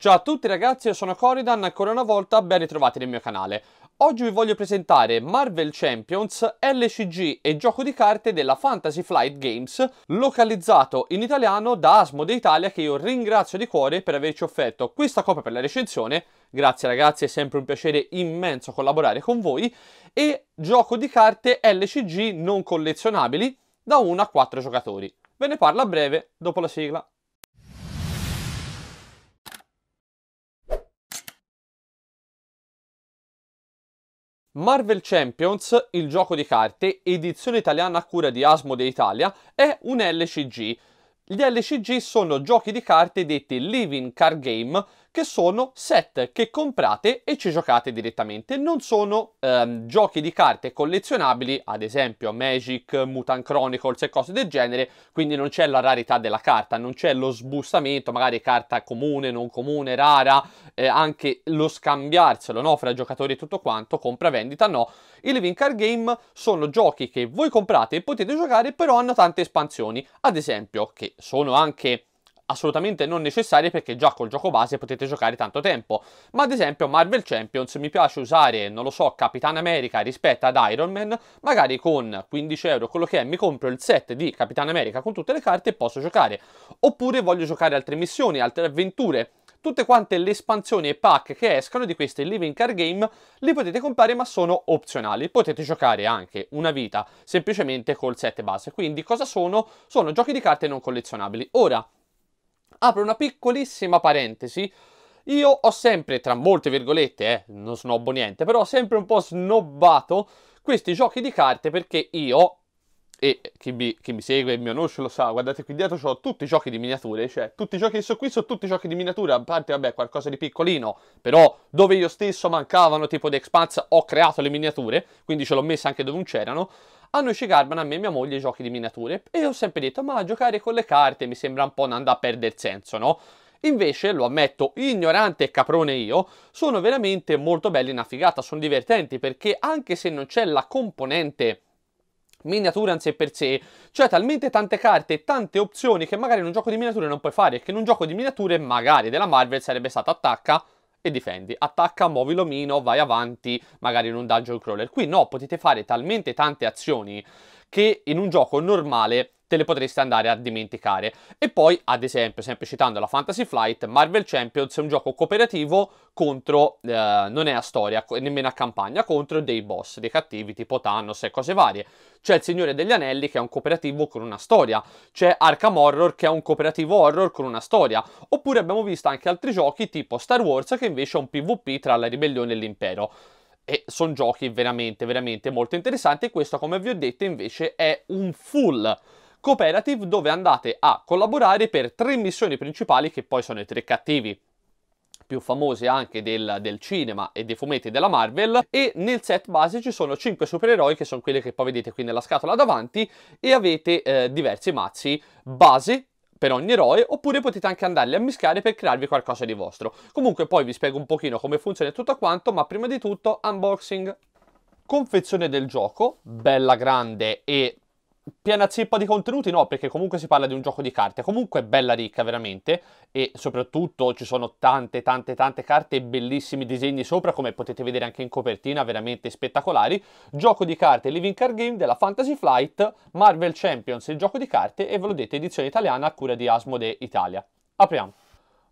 Ciao a tutti ragazzi, io sono Coridan, ancora una volta ben ritrovati nel mio canale. Oggi vi voglio presentare Marvel Champions, LCG e gioco di carte della Fantasy Flight Games, localizzato in italiano da Asmode Italia che io ringrazio di cuore per averci offerto questa copia per la recensione. Grazie ragazzi, è sempre un piacere immenso collaborare con voi. E gioco di carte LCG non collezionabili da 1 a 4 giocatori. Ve ne parlo a breve dopo la sigla. Marvel Champions, il gioco di carte, edizione italiana a cura di Asmode Italia, è un LCG. Gli LCG sono giochi di carte detti Living Card Game che sono set che comprate e ci giocate direttamente. Non sono ehm, giochi di carte collezionabili, ad esempio Magic, Mutant Chronicles e cose del genere, quindi non c'è la rarità della carta, non c'è lo sbustamento, magari carta comune, non comune, rara, eh, anche lo scambiarselo no? fra giocatori e tutto quanto, compra-vendita no. I Living Card Game sono giochi che voi comprate e potete giocare, però hanno tante espansioni, ad esempio che sono anche assolutamente non necessarie perché già col gioco base potete giocare tanto tempo. Ma ad esempio Marvel Champions mi piace usare, non lo so, Capitan America rispetto ad Iron Man, magari con 15 euro quello che è mi compro il set di Capitan America con tutte le carte e posso giocare. Oppure voglio giocare altre missioni, altre avventure, tutte quante le espansioni e pack che escano di queste living card game li potete comprare ma sono opzionali potete giocare anche una vita semplicemente col set base quindi cosa sono? sono giochi di carte non collezionabili ora apro una piccolissima parentesi. Io ho sempre, tra molte virgolette, eh, non snobbo niente, però ho sempre un po' snobbato questi giochi di carte perché io, e chi mi, chi mi segue, e mio noncio lo sa, guardate qui dietro, ho tutti i giochi di miniature, cioè tutti i giochi che sono qui sono tutti giochi di miniature, a parte, vabbè, qualcosa di piccolino, però dove io stesso mancavano, tipo The Expanse, ho creato le miniature, quindi ce l'ho messa anche dove non c'erano, a noi ci garbano a me e mia moglie i giochi di miniature e ho sempre detto ma giocare con le carte mi sembra un po' andare a perdere senso, no? Invece, lo ammetto, ignorante e caprone io, sono veramente molto belli in affigata, sono divertenti perché anche se non c'è la componente miniatura in sé per sé, c'è talmente tante carte e tante opzioni che magari in un gioco di miniature non puoi fare e che in un gioco di miniature magari della Marvel sarebbe stata attacca e difendi. Attacca, muovi l'omino, vai avanti, magari in un dungeon crawler. Qui no, potete fare talmente tante azioni che in un gioco normale te le potresti andare a dimenticare. E poi, ad esempio, sempre citando la Fantasy Flight, Marvel Champions è un gioco cooperativo contro, eh, non è a storia, nemmeno a campagna, contro dei boss, dei cattivi tipo Thanos e cose varie. C'è il Signore degli Anelli che è un cooperativo con una storia, c'è Arkham Horror che è un cooperativo horror con una storia, oppure abbiamo visto anche altri giochi tipo Star Wars che invece è un PvP tra la ribellione e l'impero e sono giochi veramente veramente molto interessanti e questo come vi ho detto invece è un full cooperative dove andate a collaborare per tre missioni principali che poi sono i tre cattivi più famosi anche del, del, cinema e dei fumetti della Marvel e nel set base ci sono 5 supereroi che sono quelli che poi vedete qui nella scatola davanti e avete eh, diversi mazzi base per ogni eroe oppure potete anche andarli a mischiare per crearvi qualcosa di vostro. Comunque poi vi spiego un pochino come funziona tutto quanto ma prima di tutto unboxing. Confezione del gioco, bella grande e piena zeppa di contenuti no, perché comunque si parla di un gioco di carte, comunque bella ricca veramente e soprattutto ci sono tante tante tante carte e bellissimi disegni sopra come potete vedere anche in copertina, veramente spettacolari. Gioco di carte Living Card Game della Fantasy Flight, Marvel Champions, il gioco di carte e ve lo dite edizione italiana a cura di Asmode Italia. Apriamo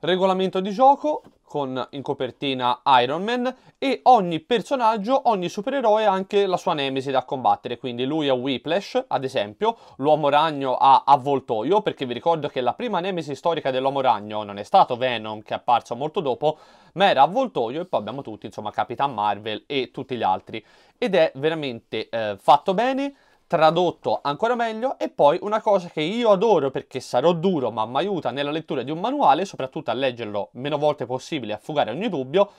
regolamento di gioco con in copertina Iron Man e ogni personaggio, ogni supereroe ha anche la sua nemesi da combattere, quindi lui ha Whiplash ad esempio, l'uomo ragno ha Avvoltoio perché vi ricordo che la prima nemesi storica dell'uomo ragno non è stato Venom che è apparso molto dopo, ma era Avvoltoio e poi abbiamo tutti insomma Capitan Marvel e tutti gli altri ed è veramente eh, fatto bene tradotto ancora meglio e poi una cosa che io adoro perché sarò duro ma mi aiuta nella lettura di un manuale, soprattutto a leggerlo meno volte possibile, a fugare ogni dubbio,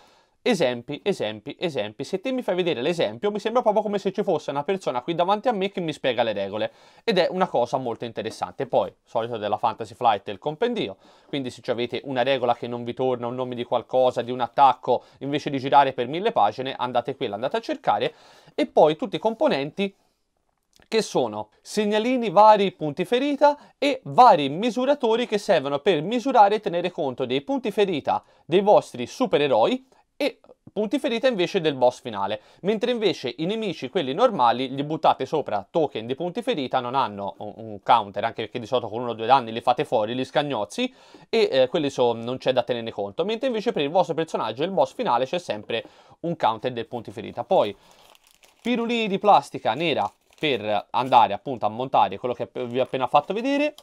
esempi, esempi, esempi. Se te mi fai vedere l'esempio, mi sembra proprio come se ci fosse una persona qui davanti a me che mi spiega le regole. Ed è una cosa molto interessante. Poi, solito della Fantasy Flight, il compendio. Quindi se avete una regola che non vi torna, un nome di qualcosa, di un attacco, invece di girare per mille pagine, andate qui, l'andate a cercare. E poi tutti i componenti che sono segnalini vari punti ferita e vari misuratori che servono per misurare e tenere conto dei punti ferita dei vostri supereroi e punti ferita invece del boss finale, mentre invece i nemici, quelli normali, li buttate sopra token di punti ferita, non hanno un, counter, anche perché di solito con uno o due danni li fate fuori, li scagnozzi, e eh, quelli so, non c'è da tenere conto, mentre invece per il vostro personaggio, il boss finale, c'è sempre un counter dei punti ferita. Poi, pirulini di plastica nera per andare appunto a montare quello che vi ho appena fatto vedere.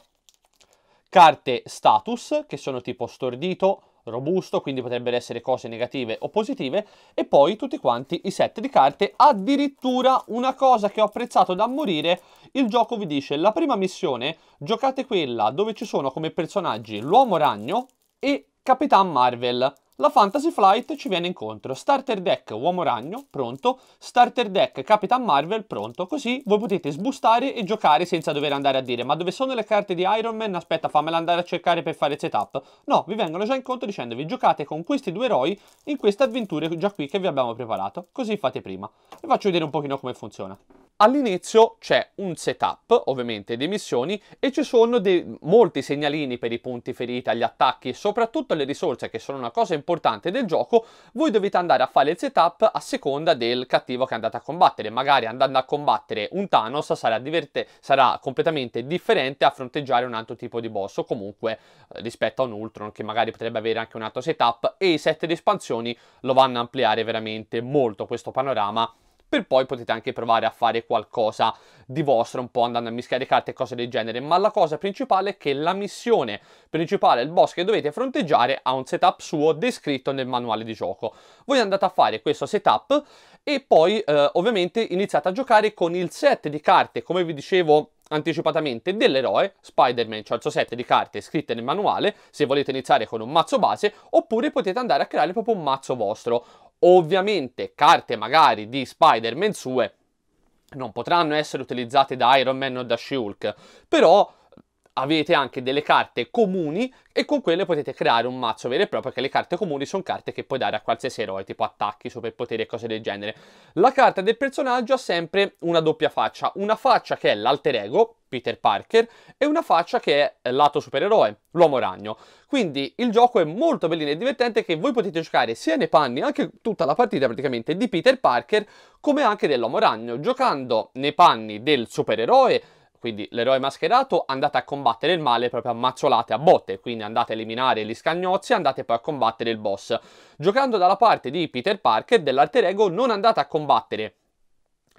Carte status, che sono tipo stordito, robusto, quindi potrebbero essere cose negative o positive, e poi tutti quanti i set di carte, addirittura una cosa che ho apprezzato da morire, il gioco vi dice la prima missione, giocate quella dove ci sono come personaggi l'uomo ragno e Capitan Marvel. La Fantasy Flight ci viene incontro, starter deck Uomo Ragno pronto, starter deck Capitan Marvel pronto, così voi potete sbustare e giocare senza dover andare a dire ma dove sono le carte di Iron Man? Aspetta fammela andare a cercare per fare setup. No, vi vengono già incontro dicendovi giocate con questi due eroi in queste avventure già qui che vi abbiamo preparato, così fate prima. Vi faccio vedere un pochino come funziona. All'inizio c'è un setup, ovviamente, di missioni e ci sono dei, molti segnalini per i punti feriti, gli attacchi e soprattutto le risorse che sono una cosa importante del gioco. Voi dovete andare a fare il setup a seconda del cattivo che andate a combattere. Magari andando a combattere un Thanos sarà, diverte, sarà completamente differente a fronteggiare un altro tipo di boss o comunque eh, rispetto a un Ultron che magari potrebbe avere anche un altro setup e i set di espansioni lo vanno a ampliare veramente molto questo panorama per poi potete anche provare a fare qualcosa di vostro, un po' andando a mischiare carte e cose del genere, ma la cosa principale è che la missione principale, il boss che dovete fronteggiare, ha un setup suo descritto nel manuale di gioco. Voi andate a fare questo setup e poi eh, ovviamente iniziate a giocare con il set di carte, come vi dicevo anticipatamente dell'eroe Spider-Man, cioè il suo set di carte scritte nel manuale, se volete iniziare con un mazzo base, oppure potete andare a creare proprio un mazzo vostro. Ovviamente carte magari di Spider-Man sue non potranno essere utilizzate da Iron Man o da Shulk, però avete anche delle carte comuni e con quelle potete creare un mazzo vero e proprio perché le carte comuni sono carte che puoi dare a qualsiasi eroe tipo attacchi, superpoteri e cose del genere la carta del personaggio ha sempre una doppia faccia una faccia che è l'alter ego Peter Parker e una faccia che è lato supereroe, l'uomo ragno. Quindi il gioco è molto bellino e divertente che voi potete giocare sia nei panni, anche tutta la partita praticamente, di Peter Parker come anche dell'uomo ragno, giocando nei panni del supereroe quindi l'eroe mascherato andate a combattere il male proprio a mazzolate a botte, quindi andate a eliminare gli scagnozzi e andate poi a combattere il boss. Giocando dalla parte di Peter Parker dell'alter ego non andate a combattere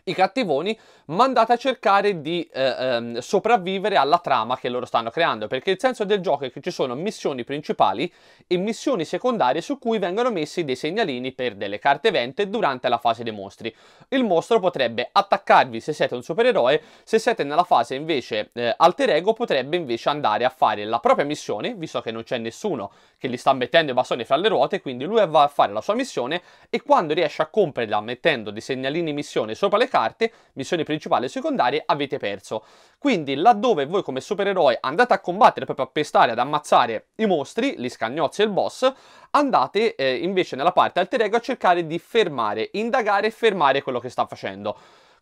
i cattivoni, ma andate a cercare di eh, ehm, sopravvivere alla trama che loro stanno creando, perché il senso del gioco è che ci sono missioni principali e missioni secondarie su cui vengono messi dei segnalini per delle carte vente durante la fase dei mostri. Il mostro potrebbe attaccarvi se siete un supereroe, se siete nella fase invece eh, alter ego potrebbe invece andare a fare la propria missione, visto che non c'è nessuno che gli sta mettendo i bastoni fra le ruote, quindi lui va a fare la sua missione e quando riesce a compierla mettendo dei segnalini missione sopra le carte, carte, missioni principali e secondarie, avete perso. Quindi laddove voi come supereroi andate a combattere, proprio a pestare, ad ammazzare i mostri, gli scagnozzi e il boss, andate eh, invece nella parte alter ego a cercare di fermare, indagare e fermare quello che sta facendo.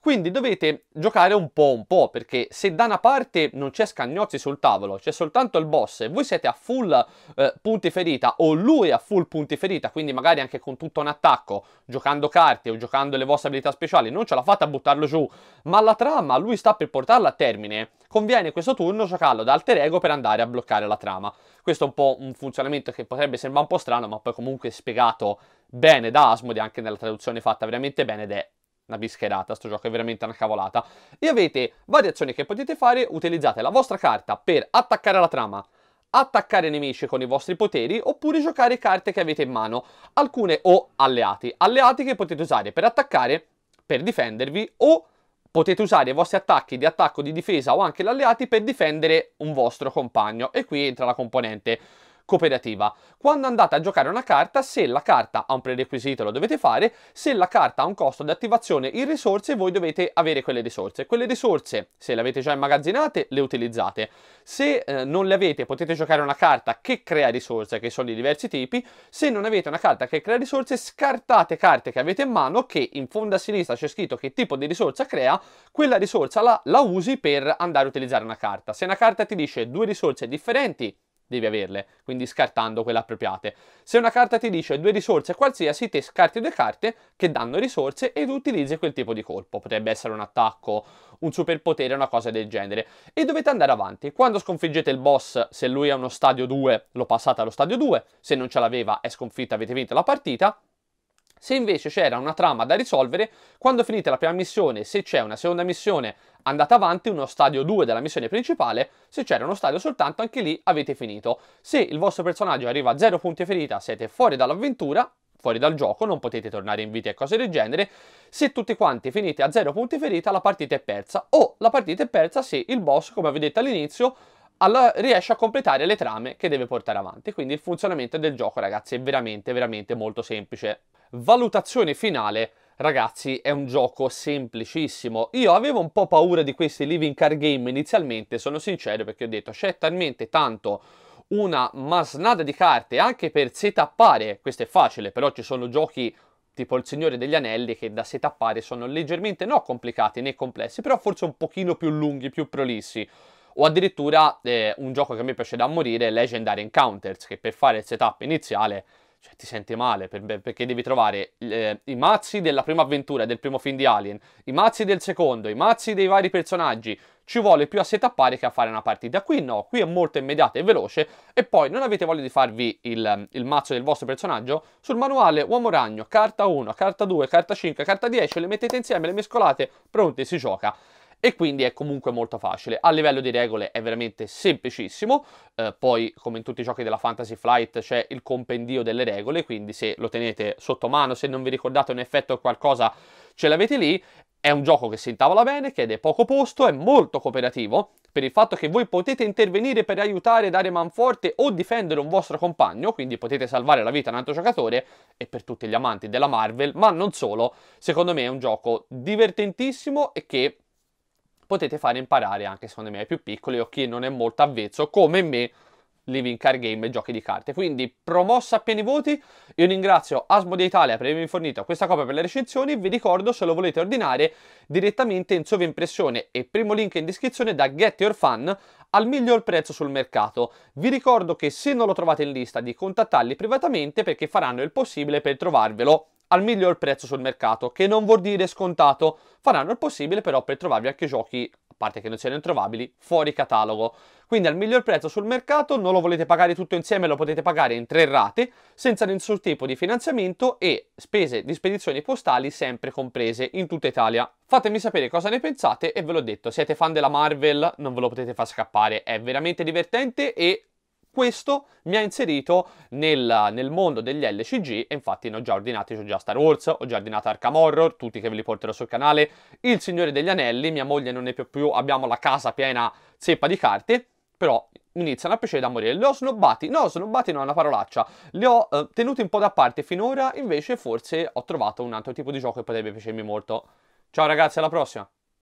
Quindi dovete giocare un po' un po', perché se da una parte non c'è scagnozzi sul tavolo, c'è soltanto il boss e voi siete a full eh, punti ferita o lui a full punti ferita, quindi magari anche con tutto un attacco, giocando carte o giocando le vostre abilità speciali, non ce la fate a buttarlo giù, ma la trama lui sta per portarla a termine, conviene questo turno giocarlo da alter ego per andare a bloccare la trama. Questo è un po' un funzionamento che potrebbe sembrare un po' strano, ma poi comunque spiegato bene da Asmodi anche nella traduzione fatta veramente bene ed è una bischerata, sto gioco è veramente una cavolata. E avete varie azioni che potete fare, utilizzate la vostra carta per attaccare la trama, attaccare nemici con i vostri poteri oppure giocare carte che avete in mano, alcune o alleati, alleati che potete usare per attaccare, per difendervi o potete usare i vostri attacchi di attacco, di difesa o anche gli alleati per difendere un vostro compagno e qui entra la componente cooperativa. Quando andate a giocare una carta, se la carta ha un prerequisito lo dovete fare, se la carta ha un costo di attivazione in risorse voi dovete avere quelle risorse. Quelle risorse, se le avete già immagazzinate, le utilizzate. Se eh, non le avete potete giocare una carta che crea risorse, che sono di diversi tipi. Se non avete una carta che crea risorse, scartate carte che avete in mano, che in fondo a sinistra c'è scritto che tipo di risorsa crea, quella risorsa la, la usi per andare a utilizzare una carta. Se una carta ti dice due risorse differenti, devi averle, quindi scartando quelle appropriate. Se una carta ti dice due risorse qualsiasi, te scarti due carte che danno risorse ed utilizzi quel tipo di colpo. Potrebbe essere un attacco, un superpotere, una cosa del genere. E dovete andare avanti. Quando sconfiggete il boss, se lui è uno stadio 2, lo passate allo stadio 2, se non ce l'aveva è sconfitta, avete vinto la partita se invece c'era una trama da risolvere, quando finite la prima missione, se c'è una seconda missione, andate avanti uno stadio 2 della missione principale, se c'era uno stadio soltanto anche lì avete finito. Se il vostro personaggio arriva a 0 punti ferita, siete fuori dall'avventura, fuori dal gioco, non potete tornare in vita e cose del genere. Se tutti quanti finite a 0 punti ferita, la partita è persa o la partita è persa se il boss, come vi all'inizio, allora riesce a completare le trame che deve portare avanti. Quindi il funzionamento del gioco, ragazzi, è veramente, veramente molto semplice. Valutazione finale. Ragazzi, è un gioco semplicissimo. Io avevo un po' paura di questi living car game inizialmente, sono sincero, perché ho detto c'è talmente tanto una masnada di carte anche per setappare. Questo è facile, però ci sono giochi tipo il Signore degli Anelli che da setappare sono leggermente no complicati né complessi, però forse un pochino più lunghi, più prolissi o addirittura eh, un gioco che a me piace da morire, Legendary Encounters, che per fare il setup iniziale cioè, ti senti male per, perché devi trovare eh, i mazzi della prima avventura, del primo film di Alien, i mazzi del secondo, i mazzi dei vari personaggi. Ci vuole più a setappare che a fare una partita. Qui no, qui è molto immediata e veloce. E poi non avete voglia di farvi il, il mazzo del vostro personaggio? Sul manuale uomo ragno, carta 1, carta 2, carta 5, carta 10, le mettete insieme, le mescolate, pronti, si gioca e quindi è comunque molto facile. A livello di regole è veramente semplicissimo, eh, poi come in tutti i giochi della Fantasy Flight c'è il compendio delle regole, quindi se lo tenete sotto mano, se non vi ricordate un effetto o qualcosa ce l'avete lì, è un gioco che si intavola bene, che è di poco posto, è molto cooperativo per il fatto che voi potete intervenire per aiutare, dare manforte o difendere un vostro compagno, quindi potete salvare la vita a un altro giocatore e per tutti gli amanti della Marvel, ma non solo, secondo me è un gioco divertentissimo e che potete fare imparare anche secondo me ai più piccoli o chi non è molto avvezzo come me Living Card Game e giochi di carte. Quindi promossa a pieni voti, io ringrazio Asmodee Italia per avermi fornito questa copia per le recensioni, vi ricordo se lo volete ordinare direttamente in sovimpressione e primo link in descrizione da Get Your Fun al miglior prezzo sul mercato. Vi ricordo che se non lo trovate in lista di contattarli privatamente perché faranno il possibile per trovarvelo al miglior prezzo sul mercato, che non vuol dire scontato, faranno il possibile però per trovarvi anche giochi a parte che non siano trovabili, fuori catalogo. Quindi al miglior prezzo sul mercato, non lo volete pagare tutto insieme, lo potete pagare in tre rate, senza nessun tipo di finanziamento e spese di spedizioni postali sempre comprese in tutta Italia. Fatemi sapere cosa ne pensate e ve l'ho detto, siete fan della Marvel, non ve lo potete far scappare, è veramente divertente e questo mi ha inserito nel, nel mondo degli LCG e infatti ne ho già ordinati, ho già Star Wars, ho già ordinato Arkham Horror, tutti che ve li porterò sul canale, Il Signore degli Anelli, mia moglie non è più più, abbiamo la casa piena zeppa di carte, però iniziano a piacere da morire. Li ho snobbati, no, snobbati non è una parolaccia, li ho eh, tenuti un po' da parte finora, invece forse ho trovato un altro tipo di gioco che potrebbe piacermi molto. Ciao ragazzi, alla prossima!